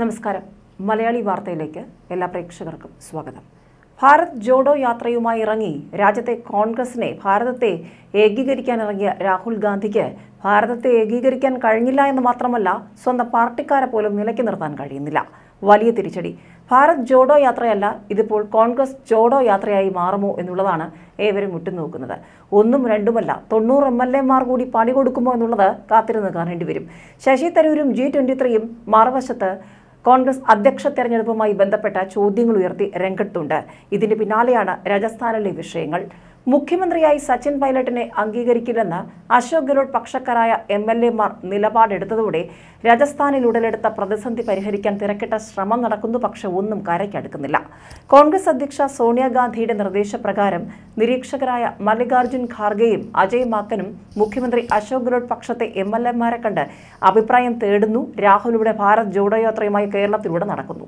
നമസ്കാരം മലയാളി വാർത്തയിലേക്ക് എല്ലാ പ്രേക്ഷകർക്കും സ്വാഗതം ഭാരത് ജോഡോ യാത്രയുമായി ഇറങ്ങി രാജ്യത്തെ കോൺഗ്രസിനെ ഭാരതത്തെ ഏകീകരിക്കാനിറങ്ങിയ രാഹുൽ ഗാന്ധിക്ക് ഭാരതത്തെ ഏകീകരിക്കാൻ കഴിഞ്ഞില്ല എന്ന് മാത്രമല്ല സ്വന്തം പാർട്ടിക്കാരെ പോലും നിലയ്ക്ക് നിർത്താൻ കഴിയുന്നില്ല വലിയ തിരിച്ചടി ഭാരത് ജോഡോ യാത്രയല്ല ഇതിപ്പോൾ കോൺഗ്രസ് ജോഡോ യാത്രയായി മാറുമോ എന്നുള്ളതാണ് ഏവരും ഉറ്റുനോക്കുന്നത് ഒന്നും രണ്ടുമല്ല തൊണ്ണൂറ് എം എൽ എമാർ കൂടി പണി കൊടുക്കുമോ എന്നുള്ളത് കാത്തിരുന്ന് കാണേണ്ടി വരും ശശി തരൂരും ജി ട്വൻ്റി ത്രീയും മറുവശത്ത് കോൺഗ്രസ് അധ്യക്ഷ തെരഞ്ഞെടുപ്പുമായി ബന്ധപ്പെട്ട ചോദ്യങ്ങൾ ഉയർത്തി രംഗത്തുണ്ട് ഇതിന് പിന്നാലെയാണ് രാജസ്ഥാനിലെ വിഷയങ്ങൾ മുഖ്യമന്ത്രിയായി സച്ചിൻ പൈലറ്റിനെ അംഗീകരിക്കില്ലെന്ന് അശോക് ഗെഹ്ലോട്ട് പക്ഷക്കാരായ എം എൽ എമാർ നിലപാടെടുത്തതോടെ രാജസ്ഥാനിൽ ഉടലെടുത്ത പ്രതിസന്ധി പരിഹരിക്കാൻ തിരക്കിട്ട ശ്രമം നടക്കുന്നു പക്ഷെ ഒന്നും കരയ്ക്കടുക്കുന്നില്ല കോൺഗ്രസ് അധ്യക്ഷ സോണിയാഗാന്ധിയുടെ നിർദ്ദേശപ്രകാരം നിരീക്ഷകരായ മല്ലികാർജുൻ ഖാർഗെയും അജയ് മാക്കനും മുഖ്യമന്ത്രി അശോക് ഗെഹ്ലോട്ട് പക്ഷത്തെ എം എൽ എമാരെ കണ്ട് അഭിപ്രായം തേടുന്നു രാഹുലിയുടെ ഭാരത് ജോഡോ യാത്രയുമായി കേരളത്തിലൂടെ നടക്കുന്നു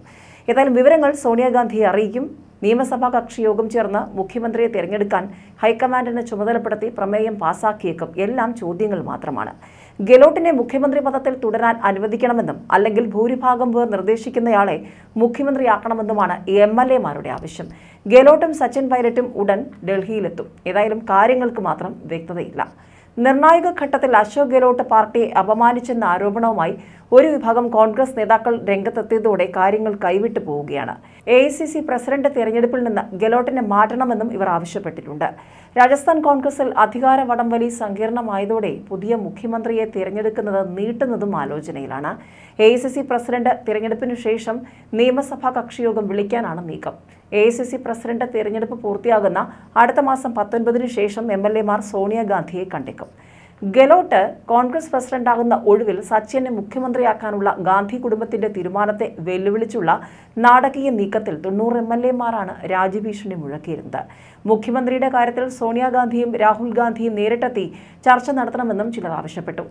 ഏതായാലും വിവരങ്ങൾ സോണിയാഗാന്ധിയെ അറിയിക്കും നിയമസഭാ കക്ഷിയോഗം ചേർന്ന് മുഖ്യമന്ത്രിയെ തെരഞ്ഞെടുക്കാൻ ഹൈക്കമാൻഡിനെ ചുമതലപ്പെടുത്തി പ്രമേയം പാസാക്കിയേക്കും എല്ലാം ചോദ്യങ്ങൾ മാത്രമാണ് ഗെലോട്ടിനെ മുഖ്യമന്ത്രി പദത്തിൽ തുടരാൻ അനുവദിക്കണമെന്നും അല്ലെങ്കിൽ ഭൂരിഭാഗം പേർ നിർദ്ദേശിക്കുന്നയാളെ മുഖ്യമന്ത്രിയാക്കണമെന്നുമാണ് എം എൽ എമാരുടെ ആവശ്യം ഗെലോട്ടും സച്ചിൻ പൈലറ്റും ഉടൻ ഡൽഹിയിലെത്തും ഏതായാലും കാര്യങ്ങൾക്ക് മാത്രം വ്യക്തതയില്ല നിർണായക ഘട്ടത്തിൽ അശോക് ഗെഹ്ലോട്ട് പാർട്ടിയെ അപമാനിച്ചെന്ന ആരോപണവുമായി ഒരു വിഭാഗം കോൺഗ്രസ് നേതാക്കൾ രംഗത്തെത്തിയതോടെ കാര്യങ്ങൾ കൈവിട്ടു പോവുകയാണ് എ പ്രസിഡന്റ് തിരഞ്ഞെടുപ്പിൽ നിന്ന് ഗെലോട്ടിനെ മാറ്റണമെന്നും ഇവർ ആവശ്യപ്പെട്ടിട്ടുണ്ട് രാജസ്ഥാൻ കോൺഗ്രസിൽ അധികാര വടംവലി സങ്കീർണമായതോടെ പുതിയ മുഖ്യമന്ത്രിയെ തിരഞ്ഞെടുക്കുന്നത് നീട്ടുന്നതും ആലോചനയിലാണ് A I C C president തിരഞ്ഞെടുപ്പിനു ശേഷം നിയമസഭാ കക്ഷിയോഗം വിളിക്കാനാണ് നീക്കം A I C C president തിരഞ്ഞെടുപ്പ് പൂർത്തിയാകുന്ന അടുത്ത മാസം പത്തൊൻപതിനു ശേഷം എം എൽ എമാർ സോണിയാഗാന്ധിയെ കണ്ടേക്കും ഗെലോട്ട് കോൺഗ്രസ് പ്രസിഡന്റാകുന്ന ഒഴിവിൽ സച്ചിനെ മുഖ്യമന്ത്രിയാക്കാനുള്ള ഗാന്ധി കുടുംബത്തിന്റെ തീരുമാനത്തെ വെല്ലുവിളിച്ചുള്ള നാടകീയ നീക്കത്തിൽ തൊണ്ണൂറ് എം എൽ എമാരാണ് രാജ്യഭീഷണി മുഴക്കിയിരുന്നത് മുഖ്യമന്ത്രിയുടെ കാര്യത്തിൽ സോണിയാഗാന്ധിയും രാഹുൽ ഗാന്ധിയും നേരിട്ടെത്തി ചർച്ച നടത്തണമെന്നും ചിലർ ആവശ്യപ്പെട്ടു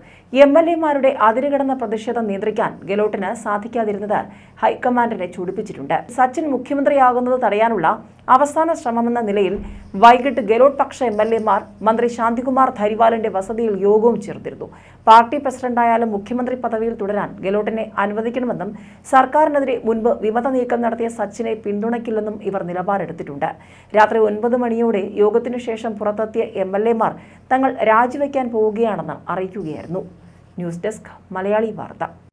എം എൽ എമാരുടെ അതിരുകടന്ന പ്രതിഷേധം നിയന്ത്രിക്കാൻ ഗെലോട്ടിന് സാധിക്കാതിരുന്നത് ഹൈക്കമാൻഡിനെ ചൂടിപ്പിച്ചിട്ടുണ്ട് സച്ചിൻ മുഖ്യമന്ത്രിയാകുന്നത് തടയാനുള്ള അവസാന ശ്രമമെന്ന നിലയിൽ വൈകിട്ട് ഗെലോട്ട് പക്ഷ എം എൽ എമാർ മന്ത്രി ശാന്തികുമാർ ധരിവാലിന്റെ വസതിയിൽ യോഗവും ചേർത്തിരുന്നു പാർട്ടി പ്രസിഡന്റായാലും മുഖ്യമന്ത്രി പദവിയിൽ തുടരാൻ ഗെലോട്ടിനെ അനുവദിക്കണമെന്നും സർക്കാരിനെതിരെ മുൻപ് വിമത നീക്കം നടത്തിയ സച്ചിനെ പിന്തുണയ്ക്കില്ലെന്നും ഇവർ നിലപാടെടുത്തിട്ടുണ്ട് രാത്രി ഒൻപത് മണിയോടെ യോഗത്തിനു ശേഷം പുറത്തെത്തിയ എം എൽ എമാർ തങ്ങൾ രാജിവെക്കാൻ പോവുകയാണെന്ന് അറിയിക്കുകയായിരുന്നു ന്യൂസ് ഡെസ്ക് മലയാളി വാർത്ത